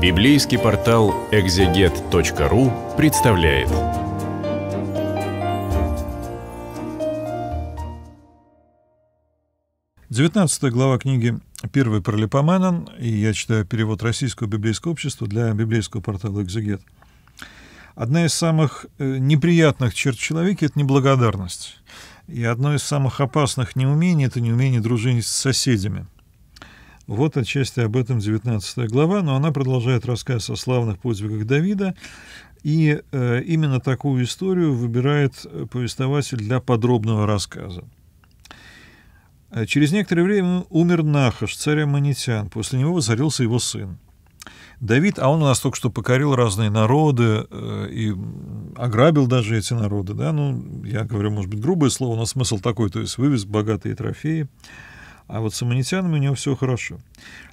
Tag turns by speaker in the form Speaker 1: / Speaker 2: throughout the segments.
Speaker 1: Библейский портал экзегет.ру представляет. Девятнадцатая глава книги «Первый пролипоманан», и я читаю перевод Российского библейского общества для библейского портала «Экзегет». Одна из самых э, неприятных черт человека — это неблагодарность. И одно из самых опасных неумений — это неумение дружить с соседями — вот отчасти об этом 19 глава, но она продолжает рассказ о славных подвигах Давида, и э, именно такую историю выбирает э, повествователь для подробного рассказа. Э, через некоторое время умер Нахаш, царь Аманитян, после него возорился его сын. Давид, а он у нас только что покорил разные народы э, и ограбил даже эти народы, да, ну, я говорю, может быть, грубое слово, но смысл такой, то есть вывез богатые трофеи. А вот с аммонитянами у него все хорошо.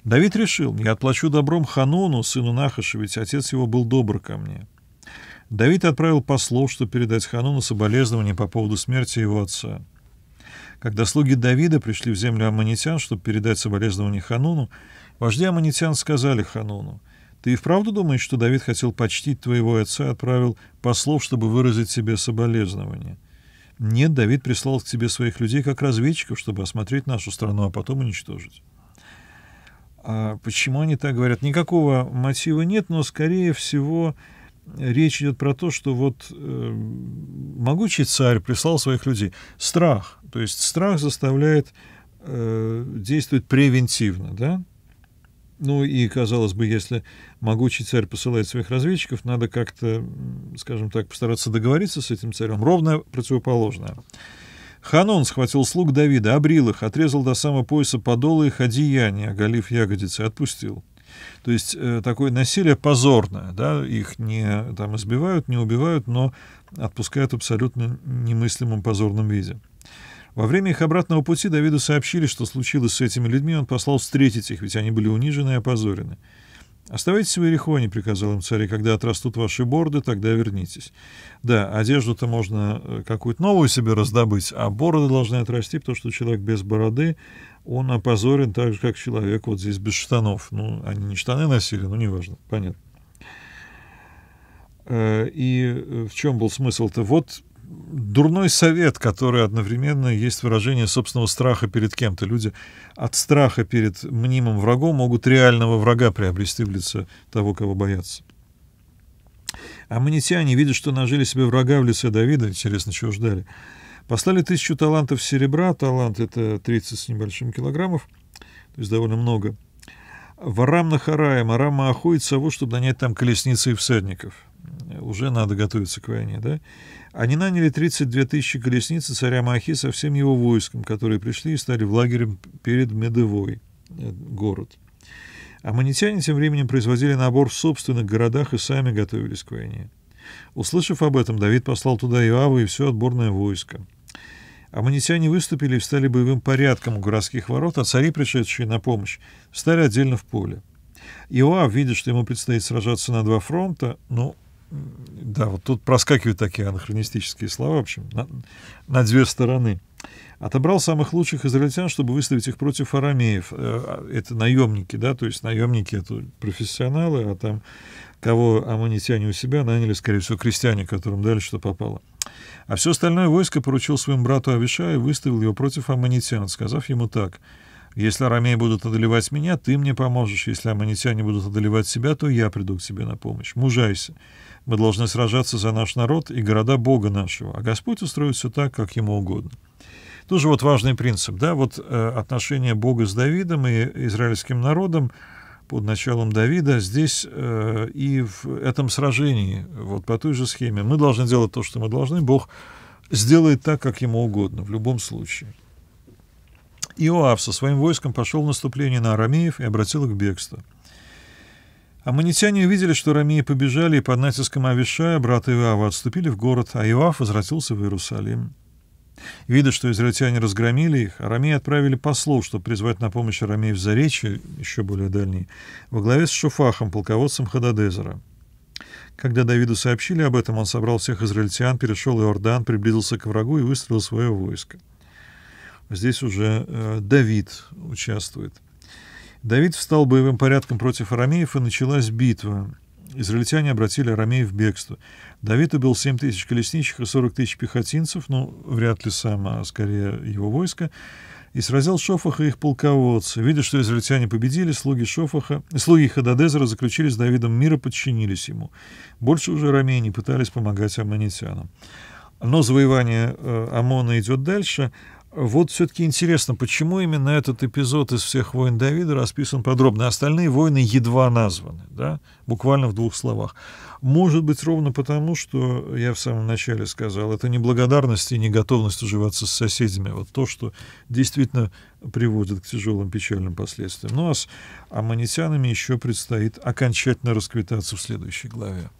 Speaker 1: Давид решил, я отплачу добром Ханону, сыну Нахаша, ведь отец его был добр ко мне. Давид отправил послов, чтобы передать Ханону соболезнования по поводу смерти его отца. Когда слуги Давида пришли в землю аммонитян, чтобы передать соболезнования Ханону, вожди аммонитян сказали Ханону, «Ты и вправду думаешь, что Давид хотел почтить твоего отца и отправил послов, чтобы выразить себе соболезнования?» Нет, Давид прислал к тебе своих людей как разведчиков, чтобы осмотреть нашу страну, а потом уничтожить. А почему они так говорят? Никакого мотива нет, но, скорее всего, речь идет про то, что вот э, могучий царь прислал своих людей. Страх, то есть страх заставляет э, действовать превентивно, да? Ну и, казалось бы, если могучий царь посылает своих разведчиков, надо как-то, скажем так, постараться договориться с этим царем. Ровно противоположное. Ханон схватил слуг Давида, обрил их, отрезал до самого пояса подолы их одеяния, оголив ягодицы, отпустил. То есть э, такое насилие позорное, да, их не там избивают, не убивают, но отпускают абсолютно немыслимом позорном виде. Во время их обратного пути Давиду сообщили, что случилось с этими людьми, он послал встретить их, ведь они были унижены и опозорены. «Оставайтесь в Иерихоне», — приказал им царь, — «когда отрастут ваши борды, тогда вернитесь». Да, одежду-то можно э, какую-то новую себе раздобыть, а бороды должны отрасти, потому что человек без бороды, он опозорен так же, как человек вот здесь без штанов. Ну, они не штаны носили, ну, неважно, понятно. Э, и э, в чем был смысл-то? Вот дурной совет, который одновременно есть выражение собственного страха перед кем-то. Люди от страха перед мнимым врагом могут реального врага приобрести в лице того, кого боятся. Аммонитяне, видя, что нажили себе врага в лице Давида, интересно, чего ждали, послали тысячу талантов серебра, талант это 30 с небольшим килограммов, то есть довольно много, в Арам-Нахараем, Арам-Мааху и Цаву, чтобы нанять там колесницы и всадников уже надо готовиться к войне, да? Они наняли 32 тысячи колесниц царя Махи со всем его войском, которые пришли и стали в лагерем перед Медевой, э, город. Аммонитяне тем временем производили набор в собственных городах и сами готовились к войне. Услышав об этом, Давид послал туда Иоава и все отборное войско. Аммонитяне выступили и встали боевым порядком у городских ворот, а цари, пришедшие на помощь, встали отдельно в поле. Иоав, видя, что ему предстоит сражаться на два фронта, ну, да, вот тут проскакивают такие анахронистические слова, в общем, на, на две стороны. Отобрал самых лучших израильтян, чтобы выставить их против арамеев. Э, а, это наемники, да, то есть наемники это профессионалы, а там кого аммонитяне у себя наняли, скорее всего, крестьяне, которым дали, что попало. А все остальное войско поручил своему брату Авиша и выставил его против аммонитян, сказав ему так — если арамеи будут одолевать меня, ты мне поможешь. Если аммонитяне будут одолевать себя, то я приду к тебе на помощь. Мужайся. Мы должны сражаться за наш народ и города Бога нашего, а Господь устроит все так, как ему угодно. Тоже вот важный принцип, да, вот э, отношения Бога с Давидом и израильским народом под началом Давида здесь э, и в этом сражении, вот по той же схеме. Мы должны делать то, что мы должны, Бог сделает так, как ему угодно, в любом случае. Иоав со своим войском пошел в наступление на арамеев и обратил их к бегству. Аммонитяне увидели, что арамеи побежали и под натиском Авишая брата Иоава отступили в город, а Иоав возвратился в Иерусалим. Видя, что израильтяне разгромили их, арамеи отправили послов, чтобы призвать на помощь арамеев за Заречье, еще более дальние, во главе с Шуфахом, полководцем Хададезера. Когда Давиду сообщили об этом, он собрал всех израильтян, перешел Иордан, приблизился к врагу и выстрелил свое войско. Здесь уже э, Давид участвует. Давид встал боевым порядком против арамеев, и началась битва. Израильтяне обратили арамеев в бегство. Давид убил 7 тысяч колесничих и 40 тысяч пехотинцев, ну, вряд ли сам, а скорее его войско, и сразил Шофаха и их полководца. Видя, что израильтяне победили, слуги Шофаха, слуги Хададезера заключили с Давидом мир и подчинились ему. Больше уже арамеи не пытались помогать аммонитянам. Но завоевание Амона э, идет дальше — вот все-таки интересно, почему именно этот эпизод из всех войн Давида расписан подробно. Остальные войны едва названы, да, буквально в двух словах. Может быть, ровно потому, что я в самом начале сказал, это неблагодарность и неготовность уживаться с соседями. А вот то, что действительно приводит к тяжелым печальным последствиям. Ну а с аммонитянами еще предстоит окончательно расквитаться в следующей главе.